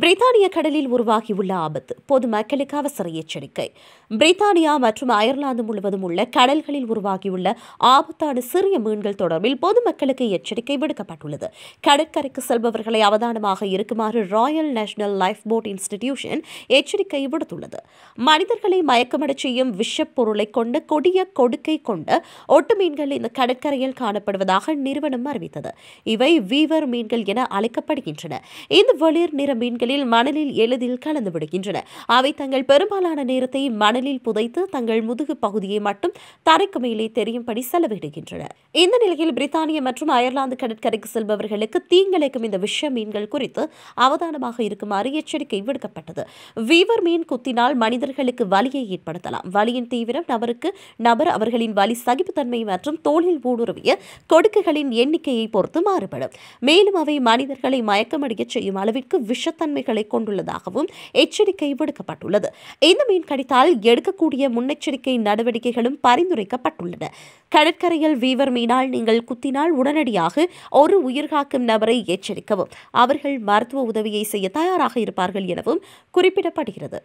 பிரித்தானிய கடலில் உருவாகியுள்ள ஆபத்து பொது மக்களுக்கு அவசர எச்சரிக்கை பிரித்தானியா மற்றும் அயர்லாந்து முழுவதும் உள்ள கடல்களில் உருவாகியுள்ள ஆபத்தான சிறிய மீன்கள் தொடர்பில் பொதுமக்களுக்கு எச்சரிக்கை விடுக்கப்பட்டுள்ளது கடற்கரைக்கு செல்பவர்களை அவதானமாக இருக்குமாறு Royal National lifeboat institution எச்சரிக்கை விடுத்துள்ளது மனிதர்களை மயக்கமடச் செய்யும் விஷப் பொருளை கொண்ட கொடிய கொடுக்கை கொண்ட ஒட்டு மீன்கள் இந்த கடற்கரையில் காணப்படுவதாக நிறுவனம் அறிவித்தது இவை வீவர் மீன்கள் என அழைக்கப்படுகின்றன இந்த வெளிர் நிற மீன்கள் மீன்களில் மணலில் எளிதில் கலந்து விடுகின்றன அவை தங்கள் பெரும்பாலான நேரத்தை மணலில் புதைத்து தங்கள் முதுகு பகுதியை மட்டும் தரைக்கு மேலே தெரியும்படி செலவிடுகின்றன இந்த நிலையில் பிரித்தானிய மற்றும் அயர்லாந்து கடற்கரைக்கு செல்பவர்களுக்கு தீங்கிழைக்கும் இந்த விஷ மீன்கள் குறித்து அவதானமாக இருக்குமாறு எச்சரிக்கை விடுக்கப்பட்டது வீவர் மீன் குத்தினால் மனிதர்களுக்கு வலியை ஏற்படுத்தலாம் வலியின் தீவிரம் நபருக்கு நபர் அவர்களின் வலி சகிப்புத்தன்மை மற்றும் தோளில் ஊடுருவிய கொடுக்குகளின் எண்ணிக்கையை பொறுத்து மாறுபடும் மேலும் அவை மனிதர்களை மயக்கமடைய செய்யும் அளவிற்கு விஷத்தன்மை தன்மைகளை கொண்டுள்ளதாகவும் எச்சரிக்கை விடுக்கப்பட்டுள்ளது இந்த மீன் கடித்தால் எடுக்கக்கூடிய முன்னெச்சரிக்கை நடவடிக்கைகளும் பரிந்துரைக்கப்பட்டுள்ளன கடற்கரையில் வீவர் மீனால் நீங்கள் குத்தினால் உடனடியாக ஒரு உயிர்காக்கும் நபரை எச்சரிக்கவும் அவர்கள் மருத்துவ உதவியை செய்ய தயாராக இருப்பார்கள் எனவும் குறிப்பிடப்படுகிறது